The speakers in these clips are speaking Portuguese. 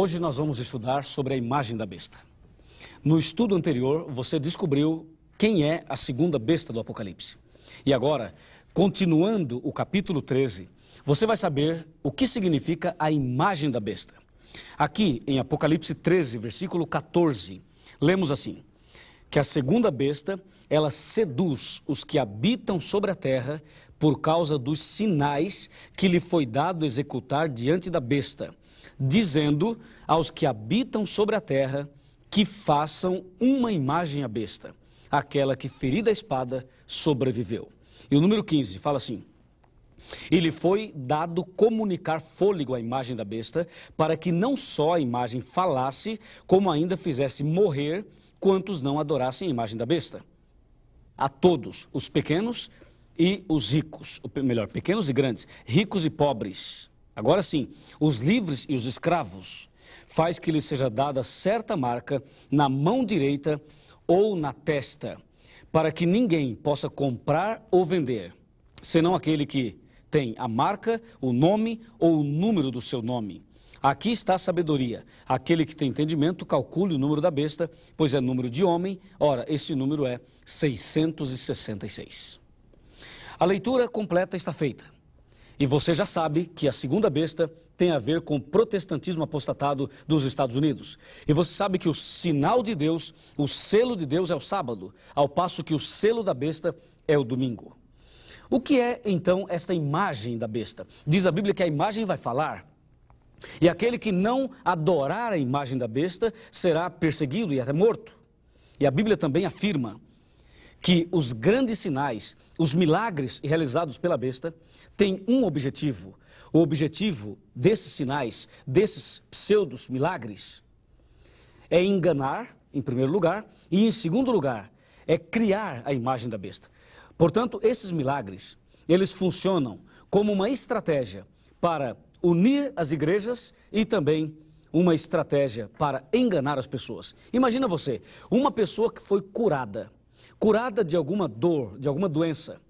Hoje nós vamos estudar sobre a imagem da besta. No estudo anterior, você descobriu quem é a segunda besta do Apocalipse. E agora, continuando o capítulo 13, você vai saber o que significa a imagem da besta. Aqui em Apocalipse 13, versículo 14, lemos assim: que a segunda besta, ela seduz os que habitam sobre a terra por causa dos sinais que lhe foi dado executar diante da besta dizendo aos que habitam sobre a terra que façam uma imagem à besta, aquela que ferida a espada sobreviveu. E o número 15 fala assim: E lhe foi dado comunicar fôlego à imagem da besta, para que não só a imagem falasse, como ainda fizesse morrer quantos não adorassem a imagem da besta. A todos, os pequenos e os ricos, ou melhor, pequenos e grandes, ricos e pobres. Agora sim, os livres e os escravos faz que lhe seja dada certa marca na mão direita ou na testa, para que ninguém possa comprar ou vender, senão aquele que tem a marca, o nome ou o número do seu nome. Aqui está a sabedoria. Aquele que tem entendimento, calcule o número da besta, pois é número de homem. Ora, esse número é 666. A leitura completa está feita. E você já sabe que a segunda besta tem a ver com o protestantismo apostatado dos Estados Unidos. E você sabe que o sinal de Deus, o selo de Deus é o sábado, ao passo que o selo da besta é o domingo. O que é então esta imagem da besta? Diz a Bíblia que a imagem vai falar. E aquele que não adorar a imagem da besta será perseguido e até morto. E a Bíblia também afirma: que os grandes sinais, os milagres realizados pela besta, têm um objetivo. O objetivo desses sinais, desses pseudos milagres, é enganar, em primeiro lugar, e em segundo lugar, é criar a imagem da besta. Portanto, esses milagres, eles funcionam como uma estratégia para unir as igrejas e também uma estratégia para enganar as pessoas. Imagina você, uma pessoa que foi curada curada de alguma dor, de alguma doença,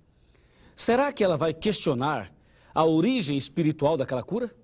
será que ela vai questionar a origem espiritual daquela cura?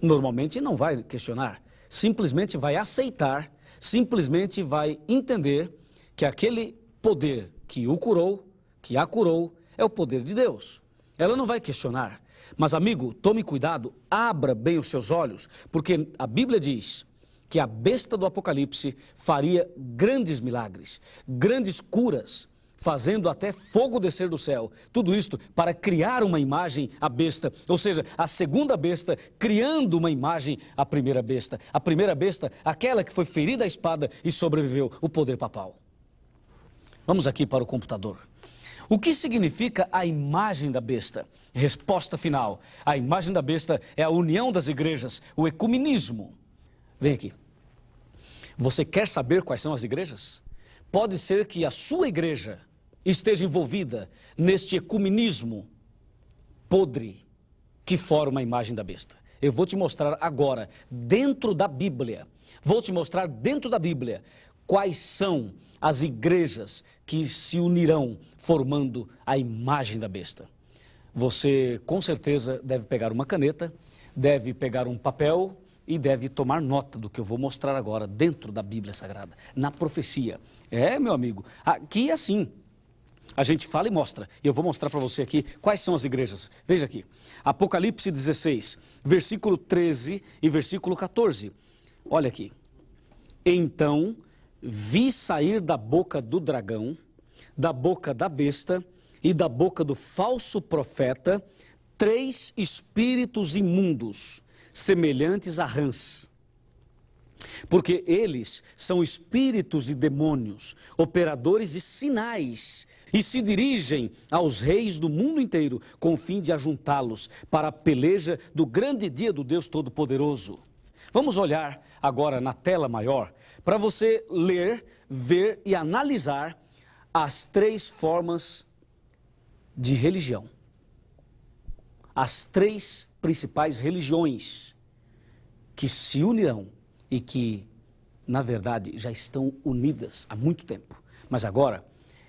Normalmente não vai questionar, simplesmente vai aceitar, simplesmente vai entender que aquele poder que o curou, que a curou, é o poder de Deus. Ela não vai questionar. Mas, amigo, tome cuidado, abra bem os seus olhos, porque a Bíblia diz que a besta do Apocalipse faria grandes milagres, grandes curas, fazendo até fogo descer do céu. Tudo isto para criar uma imagem à besta, ou seja, a segunda besta criando uma imagem à primeira besta. A primeira besta, aquela que foi ferida à espada e sobreviveu, o poder papal. Vamos aqui para o computador. O que significa a imagem da besta? Resposta final. A imagem da besta é a união das igrejas, o ecumenismo. Vem aqui. Você quer saber quais são as igrejas? Pode ser que a sua igreja esteja envolvida neste ecumenismo podre que forma a imagem da besta. Eu vou te mostrar agora, dentro da Bíblia, vou te mostrar dentro da Bíblia quais são as igrejas que se unirão formando a imagem da besta. Você com certeza deve pegar uma caneta, deve pegar um papel e deve tomar nota do que eu vou mostrar agora dentro da Bíblia Sagrada, na profecia. É, meu amigo, aqui é assim. A gente fala e mostra. E eu vou mostrar para você aqui quais são as igrejas. Veja aqui. Apocalipse 16, versículo 13 e versículo 14. Olha aqui. Então vi sair da boca do dragão, da boca da besta e da boca do falso profeta três espíritos imundos semelhantes a rãs. Porque eles são espíritos e demônios, operadores de sinais, e se dirigem aos reis do mundo inteiro com o fim de ajuntá-los para a peleja do grande dia do Deus Todo-Poderoso. Vamos olhar agora na tela maior para você ler, ver e analisar as três formas de religião. As três principais religiões que se unirão e que, na verdade, já estão unidas há muito tempo. Mas agora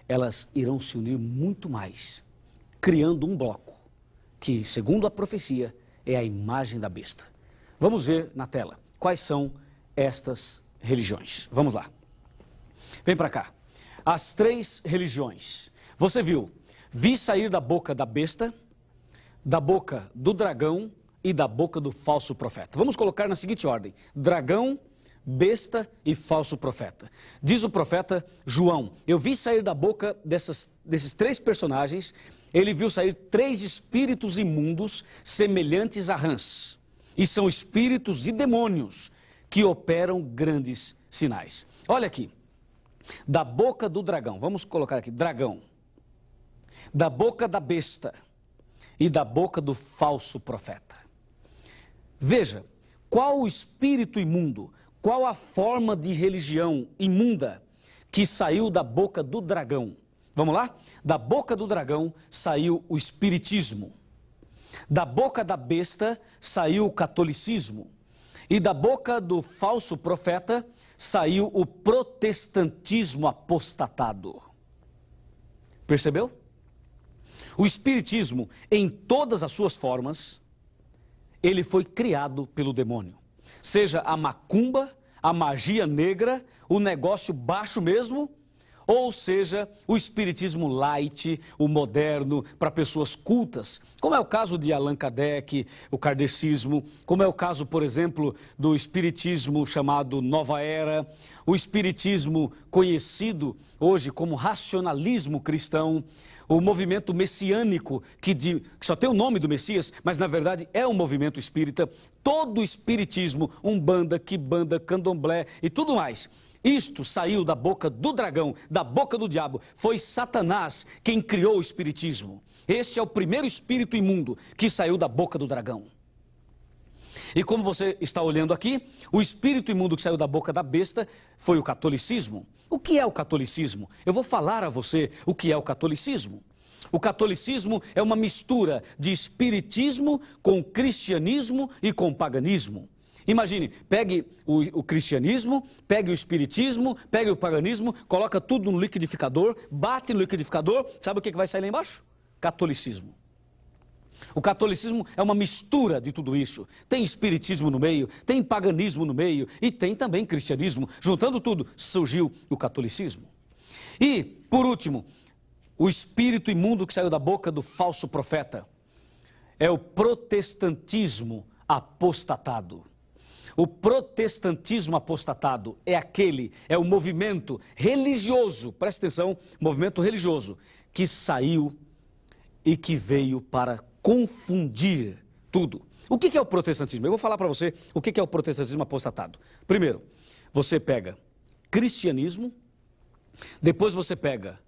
elas irão se unir muito mais, criando um bloco que, segundo a profecia, é a imagem da besta. Vamos ver na tela quais são estas religiões. Vamos lá. Vem para cá. As três religiões. Você viu, vi sair da boca da besta da boca do dragão e da boca do falso profeta. Vamos colocar na seguinte ordem: dragão, besta e falso profeta. Diz o profeta João: Eu vi sair da boca dessas, desses três personagens, ele viu sair três espíritos imundos semelhantes a rãs. E são espíritos e demônios que operam grandes sinais. Olha aqui, da boca do dragão, vamos colocar aqui: dragão, da boca da besta e da boca do falso profeta. Veja, qual o espírito imundo, qual a forma de religião imunda que saiu da boca do dragão? Vamos lá? Da boca do dragão saiu o espiritismo. Da boca da besta saiu o catolicismo. E da boca do falso profeta saiu o protestantismo apostatado. Percebeu? O espiritismo, em todas as suas formas, ele foi criado pelo demônio. Seja a macumba, a magia negra, o negócio baixo mesmo, ou seja, o espiritismo light, o moderno, para pessoas cultas, como é o caso de Allan Kardec, o kardecismo, como é o caso, por exemplo, do espiritismo chamado Nova Era, o espiritismo conhecido hoje como racionalismo cristão, o movimento messiânico, que, de, que só tem o nome do Messias, mas na verdade é um movimento espírita, todo o espiritismo, umbanda, quibanda, candomblé e tudo mais isto saiu da boca do dragão, da boca do diabo. Foi Satanás quem criou o espiritismo. Este é o primeiro espírito imundo que saiu da boca do dragão. E como você está olhando aqui, o espírito imundo que saiu da boca da besta foi o catolicismo. O que é o catolicismo? Eu vou falar a você o que é o catolicismo. O catolicismo é uma mistura de espiritismo com cristianismo e com paganismo. Imagine, pegue o, o, cristianismo, pegue o espiritismo, pegue o paganismo, coloca tudo no liquidificador, bate no liquidificador, sabe o que, que vai sair lá embaixo? Catolicismo. O catolicismo é uma mistura de tudo isso. Tem espiritismo no meio, tem paganismo no meio e tem também cristianismo. Juntando tudo, surgiu o catolicismo. E, por último, o espírito imundo que saiu da boca do falso profeta é o protestantismo apostatado. O protestantismo apostatado é aquele, é o movimento religioso, presta atenção, movimento religioso, que saiu e que veio para confundir tudo. O que é o protestantismo? Eu vou falar para você o que é o protestantismo apostatado. Primeiro, você pega cristianismo, depois você pega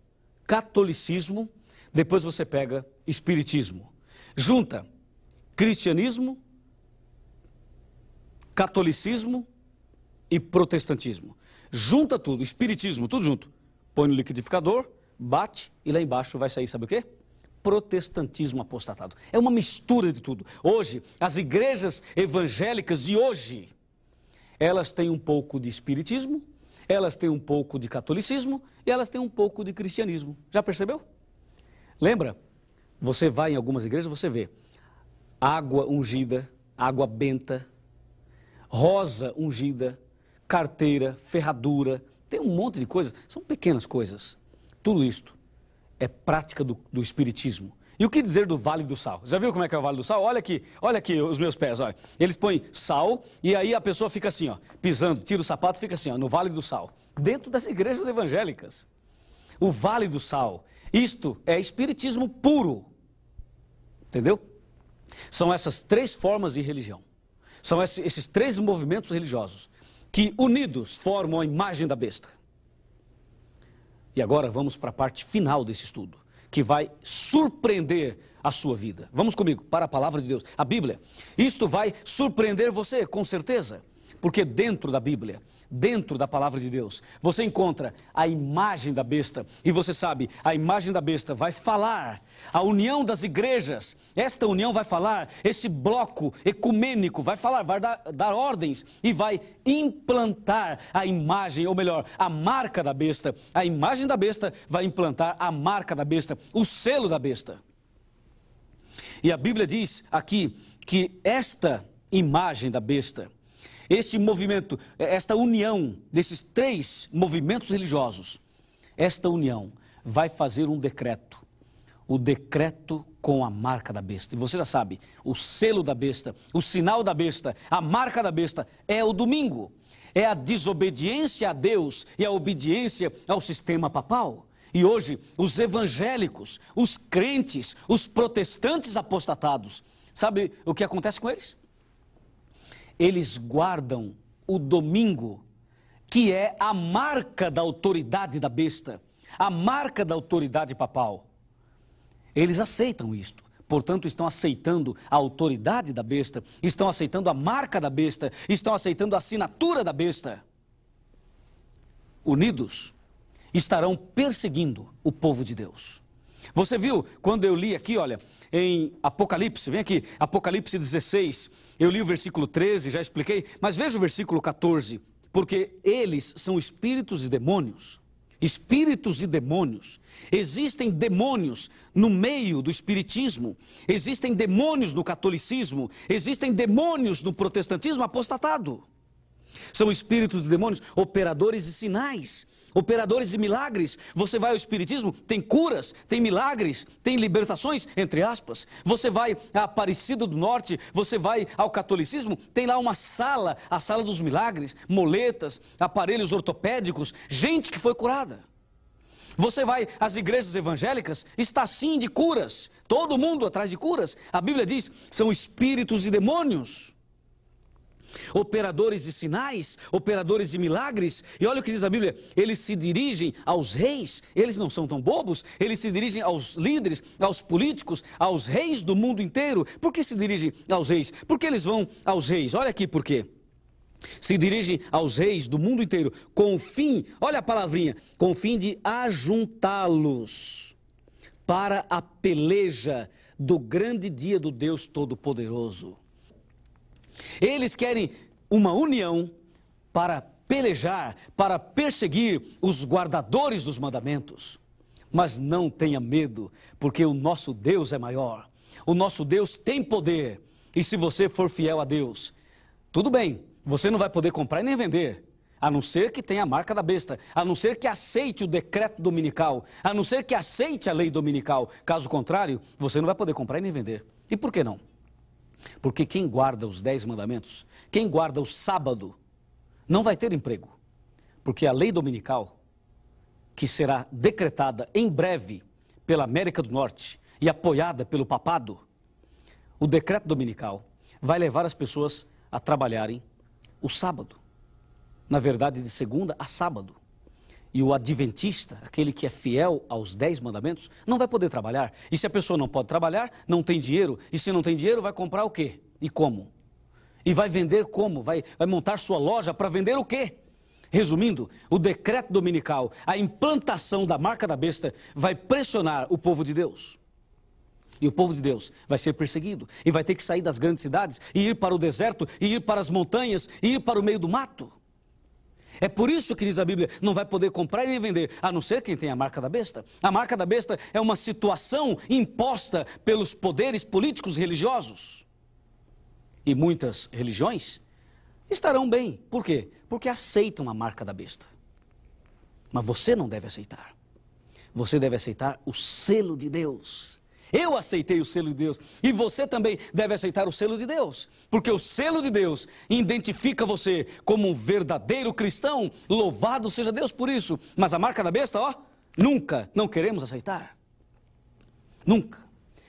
catolicismo, depois você pega espiritismo. Junta cristianismo, catolicismo e protestantismo. Junta tudo, espiritismo, tudo junto. Põe no liquidificador, bate e lá embaixo vai sair, sabe o quê? Protestantismo apostatado. É uma mistura de tudo. Hoje, as igrejas evangélicas de hoje, elas têm um pouco de espiritismo, elas têm um pouco de catolicismo e elas têm um pouco de cristianismo. Já percebeu? Lembra? Você vai em algumas igrejas, você vê água ungida, água benta, rosa ungida, carteira, ferradura, tem um monte de coisas. São pequenas coisas. Tudo isto é prática do, do espiritismo. E o que dizer do Vale do Sal? Já viu como é que é o Vale do Sal? Olha aqui, olha aqui os meus pés, olha. Eles põem sal e aí a pessoa fica assim, ó, pisando, tira o sapato, fica assim, ó, no Vale do Sal, dentro das igrejas evangélicas. O Vale do Sal, isto é espiritismo puro. Entendeu? São essas três formas de religião. São esses três movimentos religiosos que, unidos, formam a imagem da besta. E agora vamos para a parte final desse estudo, que vai surpreender a sua vida. Vamos comigo para a palavra de Deus, a Bíblia. Isto vai surpreender você, com certeza, porque dentro da Bíblia dentro da palavra de Deus. Você encontra a imagem da besta e você sabe, a imagem da besta vai falar. A união das igrejas, esta união vai falar, esse bloco ecumênico vai falar, vai dar, dar ordens e vai implantar a imagem, ou melhor, a marca da besta. A imagem da besta vai implantar a marca da besta, o selo da besta. E a Bíblia diz aqui que esta imagem da besta este movimento, é, esta união desses três movimentos religiosos, esta união vai fazer um decreto. O decreto com a marca da besta. E você já sabe, o selo da besta, o sinal da besta, a marca da besta é o domingo. É a desobediência a Deus e a obediência ao sistema papal. E hoje, os evangélicos, os crentes, os protestantes apostatados, sabe o que acontece com eles? eles guardam o domingo, que é a marca da autoridade da besta, a marca da autoridade papal. Eles aceitam isto. Portanto, estão aceitando a autoridade da besta, estão aceitando a marca da besta, estão aceitando a assinatura da besta. Unidos, estarão perseguindo o povo de Deus. Você viu quando eu li aqui, olha, em Apocalipse, vem aqui, Apocalipse 16, eu li o versículo 13, já expliquei, mas veja o versículo 14, porque eles são espíritos e demônios. Espíritos e demônios. Existem demônios no meio do espiritismo, existem demônios no catolicismo, existem demônios no protestantismo apostatado. São espíritos e demônios operadores de sinais operadores de milagres. Você vai ao Espiritismo, tem curas, tem milagres, tem libertações, entre aspas. Você vai à Aparecida do Norte, você vai ao Catolicismo, tem lá uma sala, a sala dos milagres, moletas, aparelhos ortopédicos, gente que foi curada. Você vai às igrejas evangélicas, está sim de curas, todo mundo atrás de curas. A Bíblia diz: são espíritos e demônios operadores de sinais, operadores de milagres. E olha o que diz a Bíblia: eles se dirigem aos reis, eles não são tão bobos, eles se dirigem aos líderes, aos políticos, aos reis do mundo inteiro. Por que se dirigem aos reis? Por que eles vão aos reis? Olha aqui por quê. Se dirigem aos reis do mundo inteiro com o fim, olha a palavrinha, com o fim de ajuntá-los para a peleja do grande dia do Deus Todo-Poderoso. Eles querem uma união para pelejar, para perseguir os guardadores dos mandamentos. Mas não tenha medo, porque o nosso Deus é maior. O nosso Deus tem poder. E se você for fiel a Deus, tudo bem, você não vai poder comprar nem vender. A não ser que tenha a marca da besta, a não ser que aceite o decreto dominical, a não ser que aceite a lei dominical. Caso contrário, você não vai poder comprar e nem vender. E por que não? Porque quem guarda os dez mandamentos, quem guarda o sábado, não vai ter emprego. Porque a lei dominical, que será decretada em breve pela América do Norte e apoiada pelo papado, o decreto dominical vai levar as pessoas a trabalharem o sábado. Na verdade, de segunda a sábado. E o adventista, aquele que é fiel aos dez mandamentos, não vai poder trabalhar. E se a pessoa não pode trabalhar, não tem dinheiro. E se não tem dinheiro, vai comprar o quê? E como? E vai vender como? Vai, vai montar sua loja para vender o quê? Resumindo, o decreto dominical, a implantação da marca da besta, vai pressionar o povo de Deus. E o povo de Deus vai ser perseguido e vai ter que sair das grandes cidades e ir para o deserto, e ir para as montanhas, e ir para o meio do mato. É por isso que diz a Bíblia, não vai poder comprar nem vender, a não ser quem tem a marca da besta. A marca da besta é uma situação imposta pelos poderes políticos e religiosos. E muitas religiões estarão bem. Por quê? Porque aceitam a marca da besta. Mas você não deve aceitar. Você deve aceitar o selo de Deus. Eu aceitei o selo de Deus e você também deve aceitar o selo de Deus, porque o selo de Deus identifica você como um verdadeiro cristão. Louvado seja Deus por isso. Mas a marca da besta, ó, nunca não queremos aceitar. Nunca.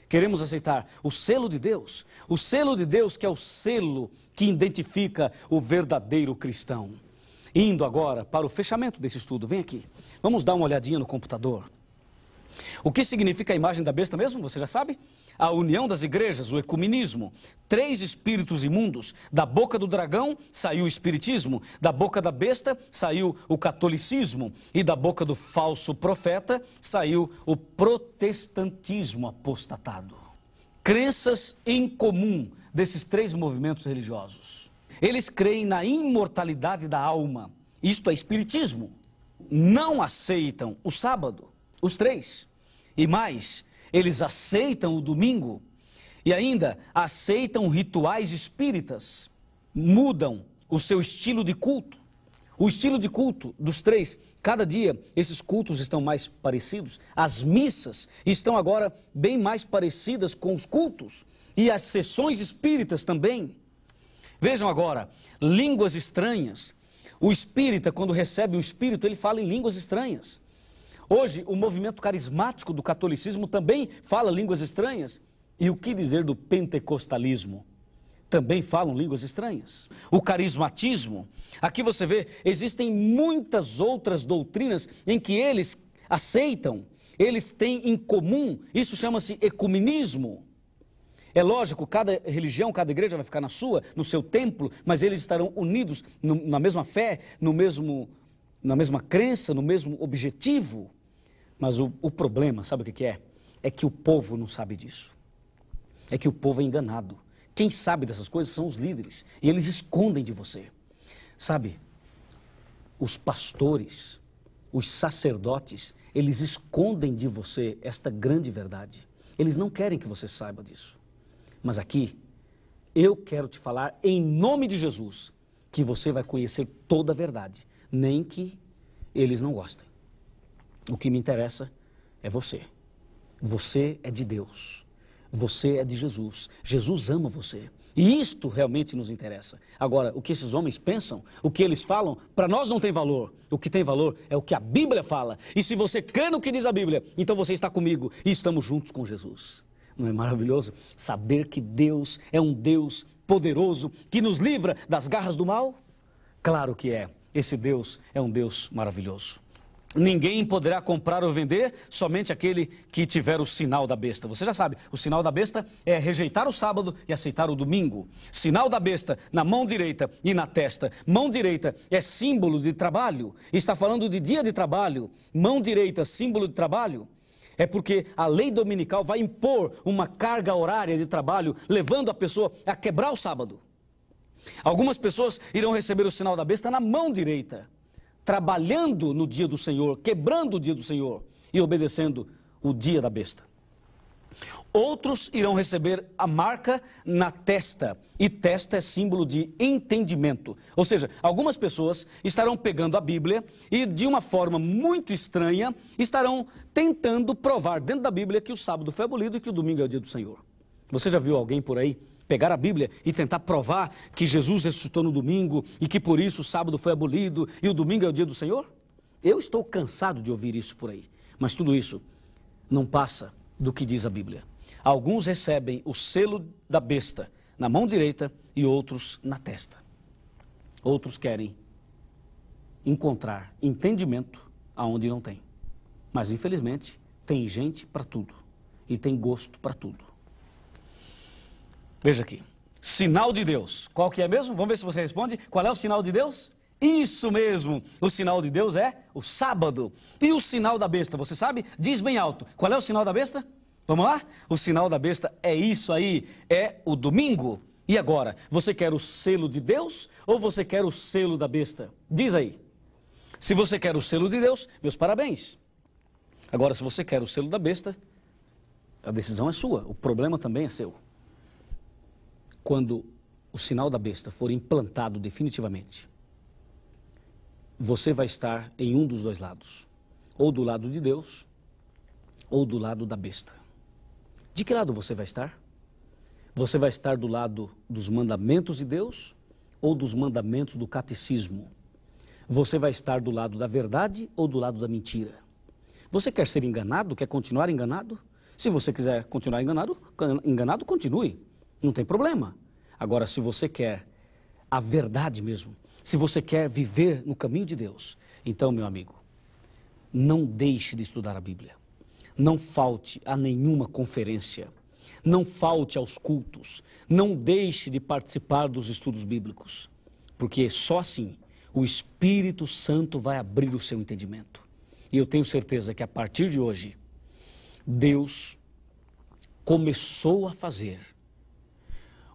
Queremos aceitar o selo de Deus, o selo de Deus que é o selo que identifica o verdadeiro cristão. Indo agora para o fechamento desse estudo, vem aqui. Vamos dar uma olhadinha no computador. O que significa a imagem da besta mesmo? Você já sabe? A união das igrejas, o ecumenismo. Três espíritos imundos. Da boca do dragão saiu o espiritismo, da boca da besta saiu o catolicismo e da boca do falso profeta saiu o protestantismo apostatado. Crenças em comum desses três movimentos religiosos. Eles creem na imortalidade da alma. Isto é espiritismo. Não aceitam o sábado. Os três. E mais, eles aceitam o domingo e ainda aceitam rituais espíritas, mudam o seu estilo de culto. O estilo de culto dos três, cada dia esses cultos estão mais parecidos. As missas estão agora bem mais parecidas com os cultos e as sessões espíritas também. Vejam agora, línguas estranhas. O espírita, quando recebe o espírito, ele fala em línguas estranhas. Hoje, o movimento carismático do catolicismo também fala línguas estranhas. E o que dizer do pentecostalismo? Também falam línguas estranhas. O carismatismo, aqui você vê, existem muitas outras doutrinas em que eles aceitam, eles têm em comum, isso chama-se ecumenismo. É lógico, cada religião, cada igreja vai ficar na sua, no seu templo, mas eles estarão unidos no, na mesma fé, no mesmo, na mesma crença, no mesmo objetivo. Mas o, o problema, sabe o que, que é? É que o povo não sabe disso. É que o povo é enganado. Quem sabe dessas coisas são os líderes. E eles escondem de você. Sabe, os pastores, os sacerdotes, eles escondem de você esta grande verdade. Eles não querem que você saiba disso. Mas aqui, eu quero te falar em nome de Jesus que você vai conhecer toda a verdade, nem que eles não gostem. O que me interessa é você. Você é de Deus. Você é de Jesus. Jesus ama você. E isto realmente nos interessa. Agora, o que esses homens pensam, o que eles falam, para nós não tem valor. O que tem valor é o que a Bíblia fala. E se você crê no que diz a Bíblia, então você está comigo e estamos juntos com Jesus. Não é maravilhoso saber que Deus é um Deus poderoso que nos livra das garras do mal? Claro que é. Esse Deus é um Deus maravilhoso. Ninguém poderá comprar ou vender, somente aquele que tiver o sinal da besta. Você já sabe, o sinal da besta é rejeitar o sábado e aceitar o domingo. Sinal da besta na mão direita e na testa. Mão direita é símbolo de trabalho. Está falando de dia de trabalho. Mão direita, símbolo de trabalho. É porque a lei dominical vai impor uma carga horária de trabalho, levando a pessoa a quebrar o sábado. Algumas pessoas irão receber o sinal da besta na mão direita trabalhando no dia do Senhor, quebrando o dia do Senhor e obedecendo o dia da besta. Outros irão receber a marca na testa, e testa é símbolo de entendimento. Ou seja, algumas pessoas estarão pegando a Bíblia e, de uma forma muito estranha, estarão tentando provar dentro da Bíblia que o sábado foi abolido e que o domingo é o dia do Senhor. Você já viu alguém por aí pegar a Bíblia e tentar provar que Jesus ressuscitou no domingo e que por isso o sábado foi abolido e o domingo é o dia do Senhor? Eu estou cansado de ouvir isso por aí. Mas tudo isso não passa do que diz a Bíblia. Alguns recebem o selo da besta na mão direita e outros na testa. Outros querem encontrar entendimento aonde não tem. Mas infelizmente tem gente para tudo e tem gosto para tudo. Veja aqui. Sinal de Deus. Qual que é mesmo? Vamos ver se você responde. Qual é o sinal de Deus? Isso mesmo. O sinal de Deus é o sábado. E o sinal da besta, você sabe? Diz bem alto. Qual é o sinal da besta? Vamos lá? O sinal da besta é isso aí, é o domingo. E agora, você quer o selo de Deus ou você quer o selo da besta? Diz aí. Se você quer o selo de Deus, meus parabéns. Agora, se você quer o selo da besta, a decisão é sua, o problema também é seu quando o sinal da besta for implantado definitivamente, você vai estar em um dos dois lados, ou do lado de Deus, ou do lado da besta. De que lado você vai estar? Você vai estar do lado dos mandamentos de Deus ou dos mandamentos do catecismo? Você vai estar do lado da verdade ou do lado da mentira? Você quer ser enganado? Quer continuar enganado? Se você quiser continuar enganado, enganado continue não tem problema. Agora, se você quer a verdade mesmo, se você quer viver no caminho de Deus, então, meu amigo, não deixe de estudar a Bíblia. Não falte a nenhuma conferência. Não falte aos cultos. Não deixe de participar dos estudos bíblicos. Porque só assim o Espírito Santo vai abrir o seu entendimento. E eu tenho certeza que a partir de hoje, Deus começou a fazer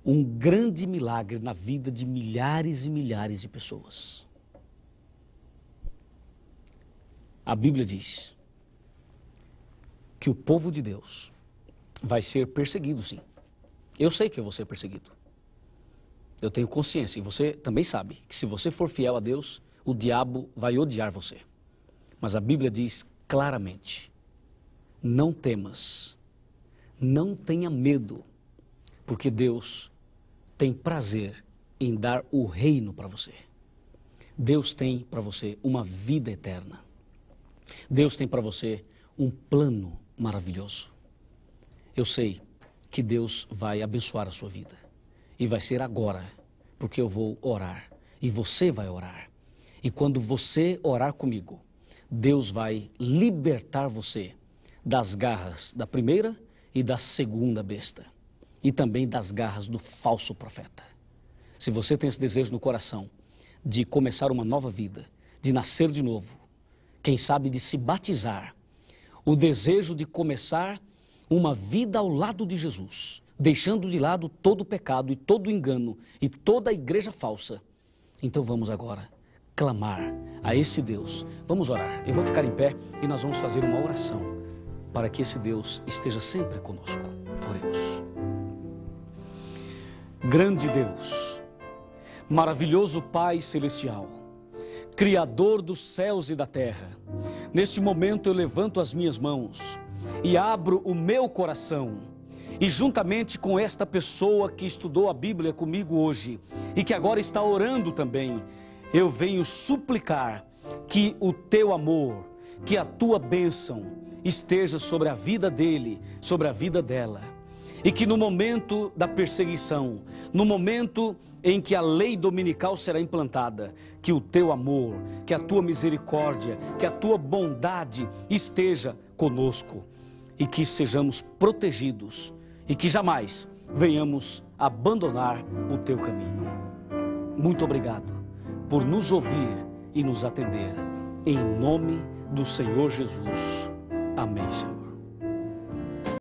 um grande milagre na vida de milhares e milhares de pessoas. A Bíblia diz que o povo de Deus vai ser perseguido, sim. Eu sei que eu vou ser perseguido. Eu tenho consciência e você também sabe que se você for fiel a Deus, o diabo vai odiar você. Mas a Bíblia diz claramente: não temas, não tenha medo, porque Deus tem prazer em dar o reino para você. Deus tem para você uma vida eterna. Deus tem para você um plano maravilhoso. Eu sei que Deus vai abençoar a sua vida. E vai ser agora, porque eu vou orar e você vai orar. E quando você orar comigo, Deus vai libertar você das garras da primeira e da segunda besta e também das garras do falso profeta. Se você tem esse desejo no coração de começar uma nova vida, de nascer de novo, quem sabe de se batizar, o desejo de começar uma vida ao lado de Jesus, deixando de lado todo o pecado e todo o engano e toda a igreja falsa. Então vamos agora clamar a esse Deus. Vamos orar. Eu vou ficar em pé e nós vamos fazer uma oração para que esse Deus esteja sempre conosco. Oremos. Grande Deus, maravilhoso Pai Celestial, Criador dos céus e da terra, neste momento eu levanto as minhas mãos e abro o meu coração. E juntamente com esta pessoa que estudou a Bíblia comigo hoje e que agora está orando também, eu venho suplicar que o teu amor, que a tua bênção esteja sobre a vida dele, sobre a vida dela e que no momento da perseguição, no momento em que a lei dominical será implantada, que o teu amor, que a tua misericórdia, que a tua bondade esteja conosco e que sejamos protegidos e que jamais venhamos abandonar o teu caminho. Muito obrigado por nos ouvir e nos atender. Em nome do Senhor Jesus. Amém, Senhor.